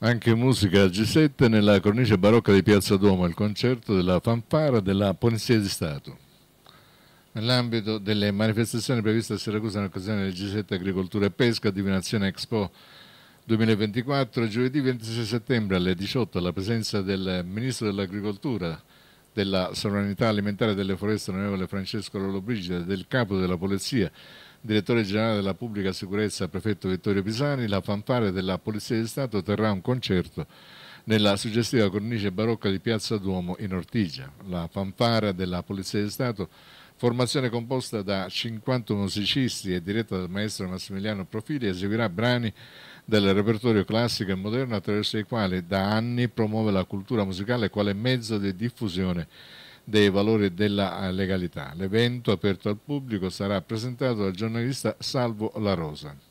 Anche musica G7 nella cornice barocca di Piazza Duomo, il concerto della fanfara della Polizia di Stato. Nell'ambito delle manifestazioni previste a Siracusa in occasione del G7 Agricoltura e Pesca, Divinazione Expo 2024, giovedì 26 settembre alle 18, alla presenza del Ministro dell'Agricoltura, della Sovranità Alimentare e delle Foreste, onorevole Francesco Lollobrigida, e del Capo della Polizia, direttore generale della Pubblica Sicurezza, prefetto Vittorio Pisani, la fanfare della Polizia di Stato terrà un concerto nella suggestiva cornice barocca di Piazza Duomo in Ortigia. La fanfara della Polizia di Stato, formazione composta da 50 musicisti e diretta dal maestro Massimiliano Profili, eseguirà brani del repertorio classico e moderno attraverso i quali da anni promuove la cultura musicale quale mezzo di diffusione dei valori della eh, legalità. L'evento aperto al pubblico sarà presentato dal giornalista Salvo La Rosa.